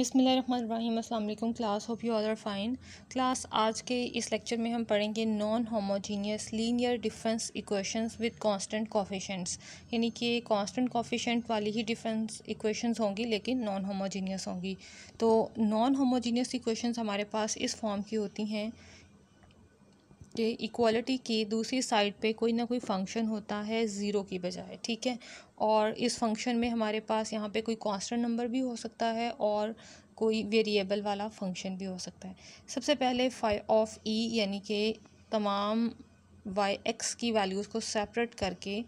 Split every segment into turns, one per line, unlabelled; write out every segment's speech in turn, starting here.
बिसमीम अल्लाम class hope you are fine class आज के इस लेक्चर में हम पढ़ेंगे non homogeneous linear difference equations with constant coefficients यानी कि कांस्टेंट कॉफिशेंट वाली ही डिफरेंस इक्वेशंस होंगी लेकिन नॉन होमोजीनियस होंगी तो नॉन होमोजीनियस इक्वेशंस हमारे पास इस फॉर्म की होती हैं कि इक्वालिटी की दूसरी साइड पे कोई ना कोई फंक्शन होता है ज़ीरो की बजाय ठीक है और इस फंक्शन में हमारे पास यहाँ पे कोई कांस्टेंट नंबर भी हो सकता है और कोई वेरिएबल वाला फंक्शन भी हो सकता है सबसे पहले फाइव ऑफ ई यानी कि तमाम वाई एक्स की वैल्यूज़ को सेपरेट करके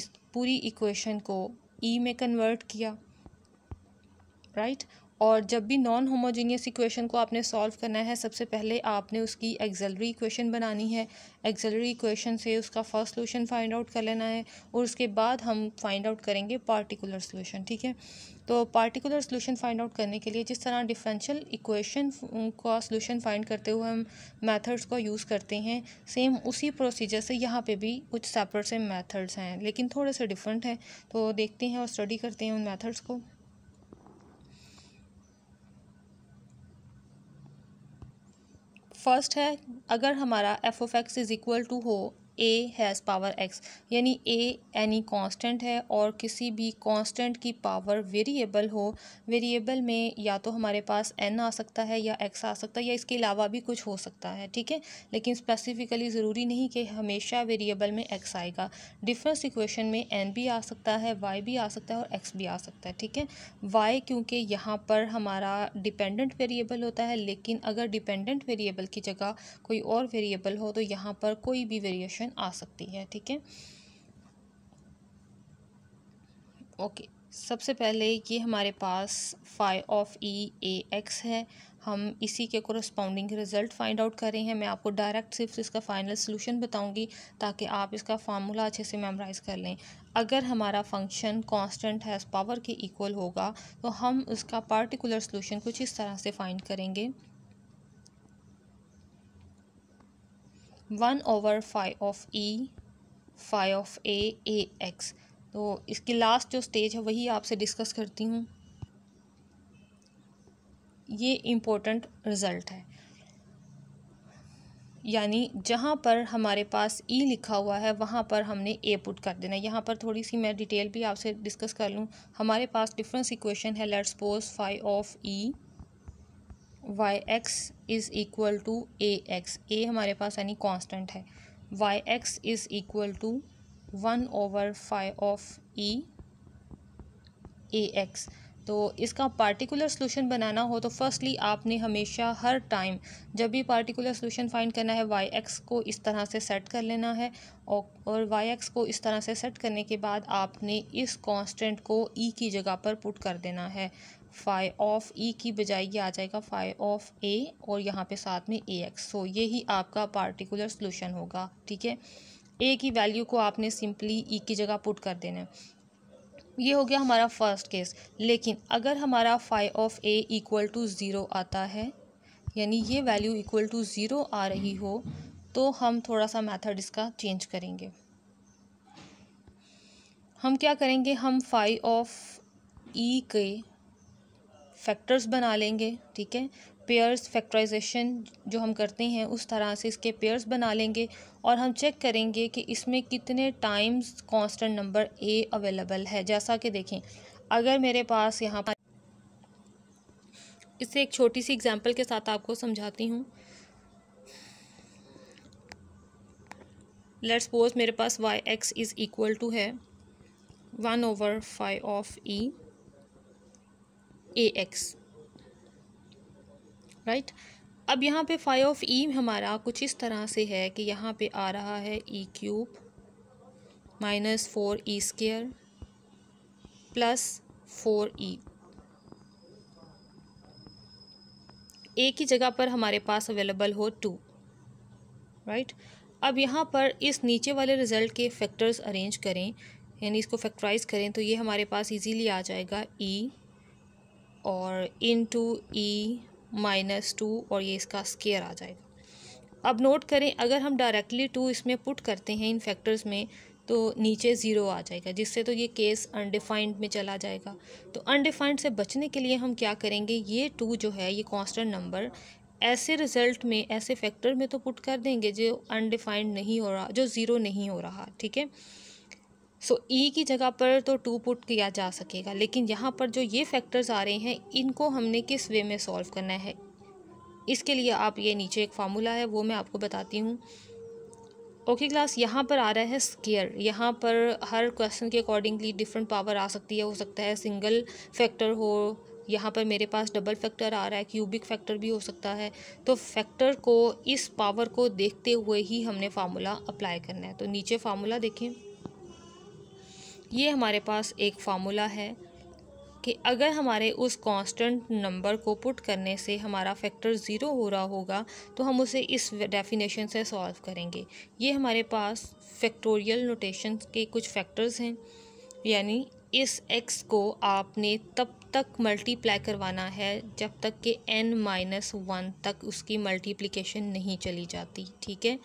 इस पूरी इक्वेशन को ई e में कन्वर्ट किया राइट right? और जब भी नॉन होमोजीनियस इक्वेशन को आपने सॉल्व करना है सबसे पहले आपने उसकी एक्जलरी इक्वेशन बनानी है एक्जलरी इक्वेशन से उसका फर्स्ट सोल्यूशन फाइंड आउट कर लेना है और उसके बाद हम फाइंड आउट करेंगे पार्टिकुलर सोल्यूशन ठीक है तो पार्टिकुलर सोल्यूशन फाइंड आउट करने के लिए जिस तरह डिफरेंशियल इक्वेशन का सोल्यूशन फाइंड करते हुए हम मेथड्स को यूज़ करते हैं सेम उसी प्रोसीजर से यहाँ पे भी कुछ सेपरेट से मेथड्स हैं लेकिन थोड़े से डिफरेंट हैं तो देखते हैं और स्टडी करते हैं उन मेथड्स को फर्स्ट है अगर हमारा f of x is equal to हो ए हैज़ पावर एक्स यानी ए एनी कांस्टेंट है और किसी भी कांस्टेंट की पावर वेरिएबल हो वेरिएबल में या तो हमारे पास एन आ सकता है या एक्स आ सकता है या इसके अलावा भी कुछ हो सकता है ठीक है लेकिन स्पेसिफिकली ज़रूरी नहीं कि हमेशा वेरिएबल में एक्स आएगा डिफरेंस इक्वेशन में एन भी आ सकता है वाई भी आ सकता है और एक्स भी आ सकता है ठीक है वाई क्योंकि यहाँ पर हमारा डिपेंडेंट वेरिएबल होता है लेकिन अगर डिपेंडेंट वेरिएबल की जगह कोई और वेरिएबल हो तो यहाँ पर कोई भी वेरिएशन ऑप्शन आ सकती है ठीक है ओके सबसे पहले ये हमारे पास phi of E a x है हम इसी के कोरस्पॉन्डिंग रिज़ल्ट फाइंड आउट कर रहे हैं मैं आपको डायरेक्ट सिर्फ इसका फाइनल सोल्यूशन बताऊंगी ताकि आप इसका फार्मूला अच्छे से मेमोराइज़ कर लें अगर हमारा फंक्शन कांस्टेंट हैज़ पावर के इक्वल होगा तो हम उसका पार्टिकुलर सोल्यूशन कुछ इस तरह से फाइंड करेंगे one over five of E phi of a a x तो इसकी लास्ट जो स्टेज है वही आपसे डिस्कस करती हूँ ये इम्पोर्टेंट रिज़ल्ट है यानी जहाँ पर हमारे पास ई e लिखा हुआ है वहाँ पर हमने ए पुट कर देना है यहाँ पर थोड़ी सी मैं डिटेल भी आपसे डिस्कस कर लूँ हमारे पास डिफरेंस इक्वेशन है let's suppose phi of E y x is equal to a x a हमारे पास यानी कांस्टेंट है y x is equal to one over five of E a x तो इसका पार्टिकुलर सोल्यूशन बनाना हो तो फर्स्टली आपने हमेशा हर टाइम जब भी पार्टिकुलर सोल्यूशन फाइंड करना है वाई एक्स को इस तरह से सेट कर लेना है और वाई एक्स को इस तरह से सेट करने के बाद आपने इस कांस्टेंट को ई e की जगह पर पुट कर देना है फाइ ऑफ ई की बजाय ये आ जाएगा फाइ ऑफ ए और यहाँ पे साथ में ए एक्स सो ये ही आपका पार्टिकुलर सोल्यूशन होगा ठीक है ए की वैल्यू को आपने सिंपली ई e की जगह पुट कर देना है ये हो गया हमारा फर्स्ट केस लेकिन अगर हमारा phi of a equal to zero आता है यानी ये वैल्यू इक्वल टू ज़ीरो आ रही हो तो हम थोड़ा सा मेथड इसका चेंज करेंगे हम क्या करेंगे हम फाइव ऑफ ई के फैक्टर्स बना लेंगे ठीक है पेयर्स फैक्टराइजेशन जो हम करते हैं उस तरह से इसके पेयर्स बना लेंगे और हम चेक करेंगे कि इसमें कितने times constant number a available है जैसा कि देखें अगर मेरे पास यहाँ पर इसे एक छोटी सी एग्जांपल के साथ आपको समझाती हूँ लेट्स सपोज मेरे पास y x is equal to है one over five of E a x right अब यहाँ पे फाइव ऑफ ई हमारा कुछ इस तरह से है कि यहाँ पे आ रहा है E cube minus four E square plus four E a की जगह पर हमारे पास अवेलेबल हो टू राइट right? अब यहाँ पर इस नीचे वाले रिज़ल्ट के फैक्टर्स अरेंज करें यानी इसको फैक्टराइज करें तो ये हमारे पास इजीली आ जाएगा ई e, और into E minus two और ये इसका स्केयर आ जाएगा अब नोट करें अगर हम डायरेक्टली टू इसमें पुट करते हैं इन फैक्टर्स में तो नीचे ज़ीरो आ जाएगा जिससे तो ये केस अनडिफाइंड में चला जाएगा तो अनडिफाइंड से बचने के लिए हम क्या करेंगे ये टू जो है ये कांस्टेंट नंबर ऐसे रिज़ल्ट में ऐसे फैक्टर में तो पुट कर देंगे जो अनडिफाइंड नहीं हो रहा जो ज़ीरो नहीं हो रहा ठीक है सो ई e की जगह पर तो टू पुट किया जा सकेगा लेकिन यहाँ पर जो ये फैक्टर्स आ रहे हैं इनको हमने किस वे में सॉल्व करना है इसके लिए आप ये नीचे एक फार्मूला है वो मैं आपको बताती हूँ ओके क्लास यहाँ पर आ रहा है स्केयर यहाँ पर हर क्वेश्चन के अकॉर्डिंगली डिफरेंट पावर आ सकती है हो सकता है सिंगल फैक्टर हो यहाँ पर मेरे पास डबल फैक्टर आ रहा है क्यूबिक फैक्टर भी हो सकता है तो फैक्टर को इस पावर को देखते हुए ही हमने फार्मूला अप्लाई करना है तो नीचे फार्मूला देखें ये हमारे पास एक फार्मूला है कि अगर हमारे उस कांस्टेंट नंबर को पुट करने से हमारा फैक्टर ज़ीरो हो रहा होगा तो हम उसे इस डेफिनेशन से सॉल्व करेंगे ये हमारे पास फैक्टोरियल नोटेशन के कुछ फैक्टर्स हैं यानी इस एक्स को आपने तब तक मल्टीप्लाई करवाना है जब तक कि एन माइनस वन तक उसकी मल्टीप्लिकेशन नहीं चली जाती ठीक है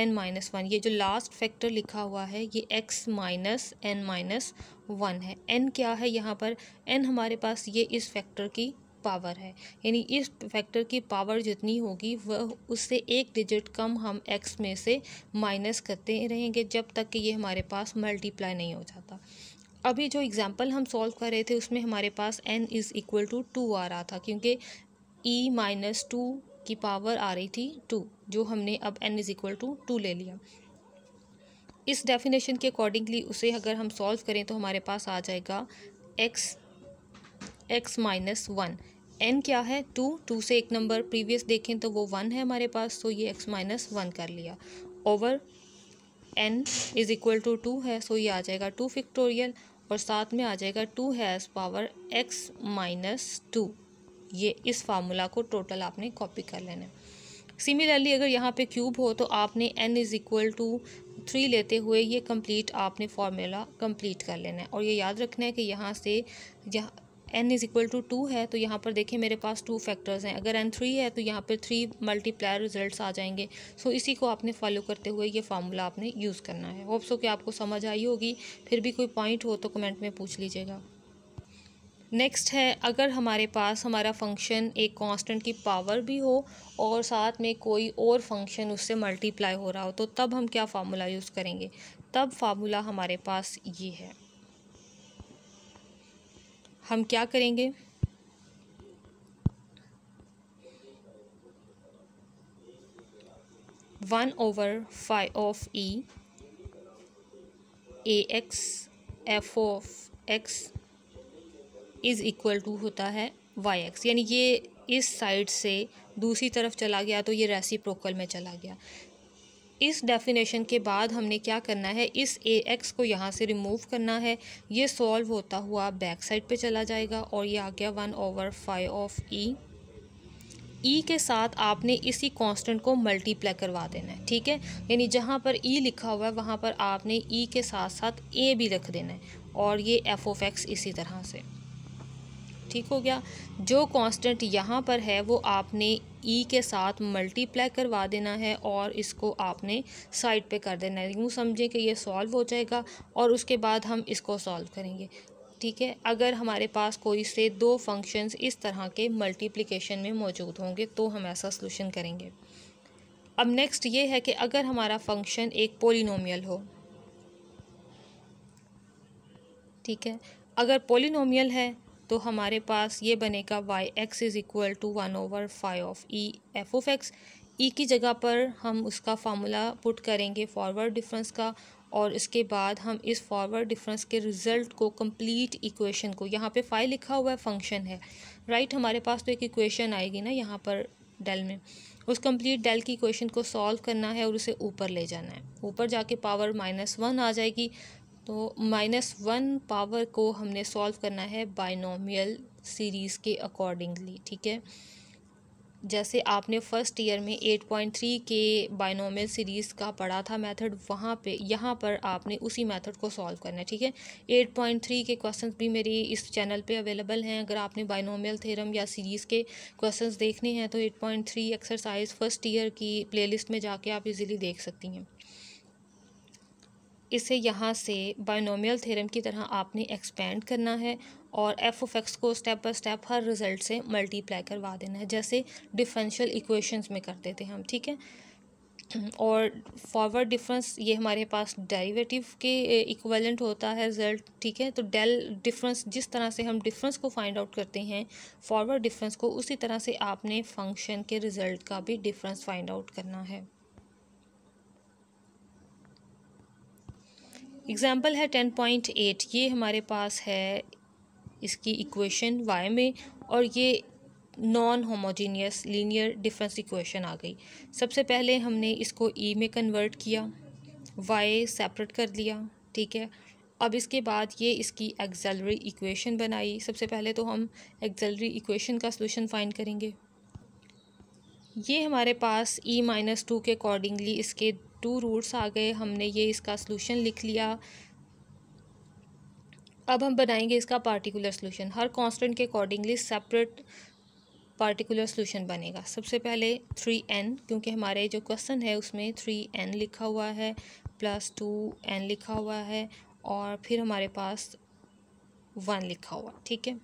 एन माइनस वन ये जो लास्ट फैक्टर लिखा हुआ है ये x minus n minus one है एन क्या है यहाँ पर एन हमारे पास ये इस फैक्टर की पावर है यानी इस फैक्टर की पावर जितनी होगी वह उससे एक डिजिट कम हम एक्स में से माइनस करते रहेंगे जब तक कि ये हमारे पास मल्टीप्लाई नहीं हो जाता अभी जो एग्ज़ाम्पल हम सॉल्व कर रहे थे उसमें हमारे पास n is equal to two आ रहा था क्योंकि ई माइनस टू की पावर आ रही थी टू जो हमने अब n is equal to two ले लिया इस डेफिनेशन के अकॉर्डिंगली उसे अगर हम सॉल्व करें तो हमारे पास आ जाएगा x x minus one n क्या है टू टू से एक नंबर प्रीवियस देखें तो वो वन है हमारे पास तो ये एक्स माइनस वन कर लिया over n is equal to two है सो तो ये आ जाएगा टू फिक्टोरियल और साथ में आ जाएगा two has power x minus two ये इस फार्मूला को टोटल आपने कॉपी कर लेना है सिमिलरली अगर यहाँ पे क्यूब हो तो आपने n is equal to three लेते हुए ये कंप्लीट आपने फार्मूला कंप्लीट कर लेना है और ये याद रखना है कि यहाँ से यहाँ n is equal to two है तो यहाँ पर देखिए मेरे पास टू फैक्टर्स हैं अगर एन थ्री है तो यहाँ पर थ्री मल्टीप्लायर रिजल्ट आ जाएंगे सो so, इसी को आपने फॉलो करते हुए ये फार्मूला आपने यूज़ करना है होप्सो कि आपको समझ आई होगी फिर भी कोई पॉइंट हो तो कमेंट में पूछ लीजिएगा नेक्स्ट है अगर हमारे पास हमारा फंक्शन एक कांस्टेंट की पावर भी हो और साथ में कोई और फंक्शन उससे मल्टीप्लाई हो रहा हो तो तब हम क्या फार्मूला यूज़ करेंगे तब फार्मूला हमारे पास ये है हम क्या करेंगे one over five of E a x f of x is equal to होता है वाई एक्स यानी ये इस साइड से दूसरी तरफ चला गया तो ये रेसिप्रोकल में चला गया इस डेफिनेशन के बाद हमने क्या करना है इस ए एक्स को यहाँ से रिमूव करना है ये सॉल्व होता हुआ बैक साइड पे चला जाएगा और ये आ गया one over five of e e के साथ आपने इसी कांस्टेंट को मल्टीप्लाई करवा देना है ठीक है यानी जहाँ पर ई e लिखा हुआ है वहाँ पर आपने ई e के साथ साथ ए भी रख देना है और ये एफ ऑफ एक्स इसी तरह से ठीक हो गया जो कांस्टेंट यहाँ पर है वो आपने ई e के साथ मल्टीप्लाई करवा देना है और इसको आपने साइड पे कर देना है यूँ समझें कि ये सॉल्व हो जाएगा और उसके बाद हम इसको सॉल्व करेंगे ठीक है अगर हमारे पास कोई से दो फंक्शंस इस तरह के मल्टीप्लिकेशन में मौजूद होंगे तो हम ऐसा सोलूशन करेंगे अब नेक्स्ट ये है कि अगर हमारा फंक्शन एक पोलिनोमियल हो ठीक है अगर पोलिनोमियल है तो हमारे पास ये बनेगा y x is equal to one over five of e f of x e की जगह पर हम उसका फार्मूला पुट करेंगे फॉरवर्ड डिफरेंस का और इसके बाद हम इस फॉरवर्ड डिफरेंस के रिज़ल्ट को कंप्लीट इक्वेशन को यहाँ पे फाइव लिखा हुआ है फंक्शन है राइट right, हमारे पास तो एक इक्वेशन आएगी ना यहाँ पर डेल में उस कंप्लीट डेल की इक्वेशन को सॉल्व करना है और उसे ऊपर ले जाना है ऊपर जाके पावर माइनस वन आ जाएगी तो माइनस वन पावर को हमने सॉल्व करना है बाइनोमियल सीरीज़ के अकॉर्डिंगली ठीक है जैसे आपने फ़र्स्ट ईयर में एट पॉइंट थ्री के बाइनोमियल सीरीज़ का पढ़ा था मेथड वहाँ पे यहाँ पर आपने उसी मेथड को सॉल्व करना है ठीक है एट पॉइंट थ्री के क्वेश्चंस भी मेरी इस चैनल पे अवेलेबल हैं अगर आपने बाइनोमियल थ्योरम या सीरीज़ के क्वेश्चंस देखने हैं तो eight point three exercise first year की लिस्ट में जाके आप इजीली देख सकती हैं इसे यहाँ से बायनोमियल थ्योरम की तरह आपने एक्सपेंड करना है और एफ ऑफ एक्स को स्टेप बाय स्टेप हर रिज़ल्ट से मल्टीप्लाई करवा देना है जैसे डिफरेंशियल इक्वेशंस में करते थे हम ठीक है और फॉरवर्ड डिफरेंस ये हमारे पास डेरिवेटिव के इक्वलेंट होता है रिजल्ट ठीक है तो डेल डिफरेंस जिस तरह से हम डिफरेंस को फाइंड आउट करते हैं फॉरवर्ड डिफरेंस को उसी तरह से आपने फंक्शन के रिज़ल्ट का भी डिफरेंस फाइंड आउट करना है एग्ज़ाम्पल है टेन पॉइंट एट ये हमारे पास है इसकी इक्वेशन वाई में और ये non homogeneous linear difference equation आ गई सबसे पहले हमने इसको ई e में कन्वर्ट किया वाई सेपरेट कर लिया ठीक है अब इसके बाद ये इसकी एक्जलरी इक्वेशन बनाई सबसे पहले तो हम एक्जलरी इक्वेशन का सोल्यूशन फाइंड करेंगे ये हमारे पास ई माइनस टू के अकॉर्डिंगली इसके टू रूट्स आ गए हमने ये इसका सोल्यूशन लिख लिया अब हम बनाएंगे इसका पार्टिकुलर सोल्यूशन हर कांस्टेंट के अकॉर्डिंगली सेपरेट पार्टिकुलर सोल्यूशन बनेगा सबसे पहले थ्री एन क्योंकि हमारे जो क्वेश्चन है उसमें थ्री एन लिखा हुआ है प्लस टू एन लिखा हुआ है और फिर हमारे पास वन लिखा हुआ ठीक है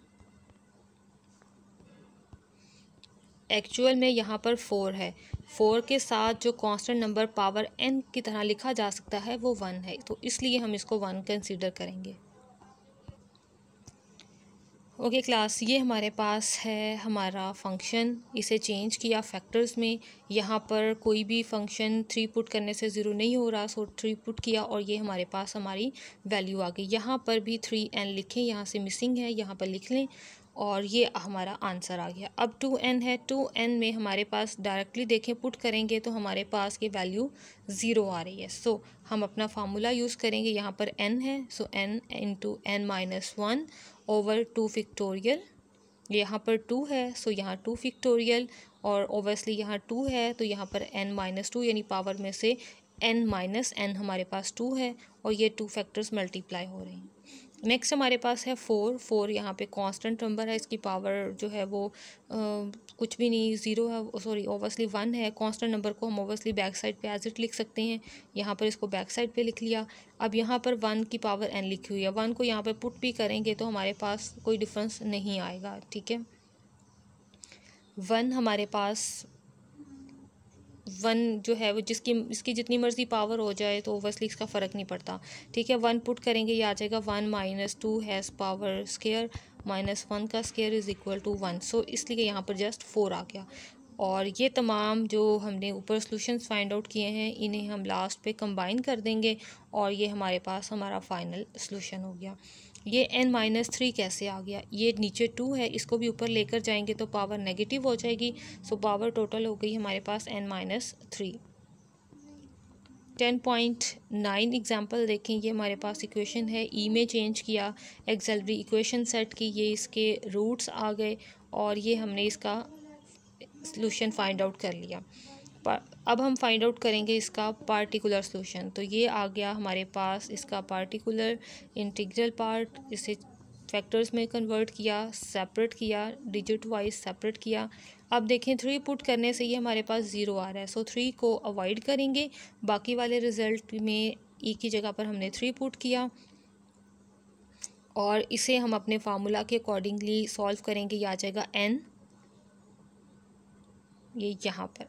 एक्चुअल में यहाँ पर फोर है फोर के साथ जो कांस्टेंट नंबर पावर एन की तरह लिखा जा सकता है वो वन है तो इसलिए हम इसको वन कंसिडर करेंगे ओके क्लास ये हमारे पास है हमारा फंक्शन इसे चेंज किया फैक्टर्स में यहाँ पर कोई भी फंक्शन थ्री पुट करने से ज़ीरो नहीं हो रहा सो थ्री पुट किया और ये हमारे पास हमारी वैल्यू आ गई यहाँ पर भी थ्री एन लिखें यहाँ से मिसिंग है यहाँ पर लिख लें और ये हमारा आंसर आ गया अब टू एन है टू एन में हमारे पास डायरेक्टली देखें पुट करेंगे तो हमारे पास ये वैल्यू ज़ीरो आ रही है सो so, हम अपना फार्मूला यूज़ करेंगे यहाँ पर एन है so n into n minus one over two factorial यहाँ पर टू है सो so यहाँ टू फिक्टोरियल और ओबियसली यहाँ टू है तो यहाँ पर एन माइनस टू यानी पावर में से एन माइनस एन हमारे पास टू है और ये टू फैक्टर्स मल्टीप्लाई हो रहे हैं नेक्स्ट हमारे पास है फ़ोर फोर यहाँ पे कांस्टेंट नंबर है इसकी पावर जो है वो आ, कुछ भी नहीं ज़ीरो है सॉरी ओवसली वन है कांस्टेंट नंबर को हम ओवसली बैक साइड पे एज इट लिख सकते हैं यहाँ पर इसको बैक साइड पे लिख लिया अब यहाँ पर वन की पावर एन लिखी हुई है वन को यहाँ पर पुट भी करेंगे तो हमारे पास कोई डिफरेंस नहीं आएगा ठीक है वन हमारे पास वन जो है वो जिसकी इसकी जितनी मर्ज़ी पावर हो जाए तो ओवर इसका फ़र्क नहीं पड़ता ठीक है वन पुट करेंगे ये आ जाएगा one minus two has power square minus one का square is equal to one so इसलिए यहाँ पर जस्ट फोर आ गया और ये तमाम जो हमने ऊपर सॉल्यूशंस फाइंड आउट किए हैं इन्हें हम लास्ट पे कंबाइन कर देंगे और ये हमारे पास हमारा फाइनल सॉल्यूशन हो गया ये एन माइनस थ्री कैसे आ गया ये नीचे टू है इसको भी ऊपर लेकर जाएंगे तो पावर नेगेटिव हो जाएगी सो पावर टोटल हो गई हमारे पास n minus three ten point nine example देखें ये हमारे पास इक्वेशन है ई e में चेंज किया एक्जलरी इक्वेशन सेट की ये इसके रूट्स आ गए और ये हमने इसका सोल्यूशन फाइंड आउट कर लिया अब हम फाइंड आउट करेंगे इसका पार्टिकुलर सोल्यूशन तो ये आ गया हमारे पास इसका पार्टिकुलर इंटीग्रल पार्ट इसे फैक्टर्स में कन्वर्ट किया सेपरेट किया डिजिट वाइज सेपरेट किया अब देखें थ्री पुट करने से ये हमारे पास ज़ीरो आ रहा है सो थ्री को अवॉइड करेंगे बाकी वाले रिज़ल्ट में ई की जगह पर हमने थ्री पुट किया और इसे हम अपने फार्मूला के अकॉर्डिंगली सॉल्व करेंगे या आ जाएगा एन ये यहाँ पर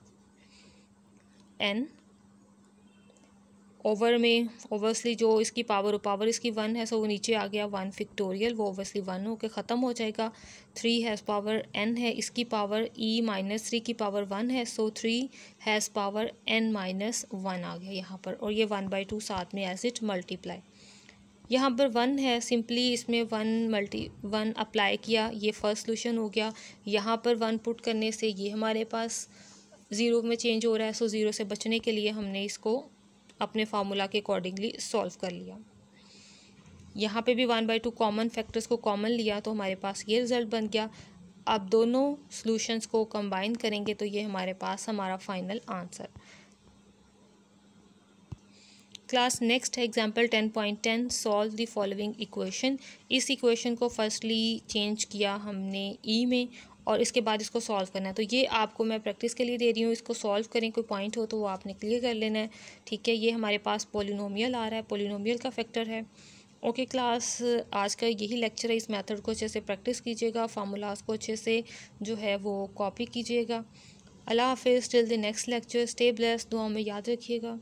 एन ओवर में ओवरसली जो इसकी पावर पावर इसकी वन है सो वो नीचे आ गया वन फिक्टोरियल वो ओवरसली वन होकर ख़त्म हो जाएगा थ्री हैज़ पावर एन है इसकी पावर ई माइनस थ्री की पावर वन है so three has power n minus one आ गया यहाँ पर और ये वन बाई टू साथ में एज इट मल्टीप्लाई यहाँ पर वन है सिंपली इसमें वन मल्टी वन अप्लाई किया ये फर्स्ट सोल्यूशन हो गया यहाँ पर वन पुट करने से ये हमारे पास ज़ीरो में चेंज हो रहा है सो ज़ीरो से बचने के लिए हमने इसको अपने फार्मूला के अकॉर्डिंगली सॉल्व कर लिया यहाँ पे भी one by two common factors को कॉमन लिया तो हमारे पास ये रिज़ल्ट बन गया अब दोनों सॉल्यूशंस को कंबाइन करेंगे तो ये हमारे पास हमारा फाइनल आंसर क्लास नेक्स्ट है example ten point ten solve the following equation इस इक्वेशन को फर्स्टली चेंज किया हमने ई e में और इसके बाद इसको सॉल्व करना है तो ये आपको मैं प्रैक्टिस के लिए दे रही हूँ इसको सॉल्व करें कोई पॉइंट हो तो वो आपने क्लियर कर लेना है ठीक है ये हमारे पास पोलिनोमियल आ रहा है पोलिनोमियल का फैक्टर है ओके okay, क्लास आज का यही लेक्चर है इस मेथड को अच्छे से प्रैक्टिस कीजिएगा फार्मूलाज को अच्छे से जो है वो कॉपी कीजिएगा अल्लाह हाफिज़ till the next lecture stay bless दुआ में याद रखिएगा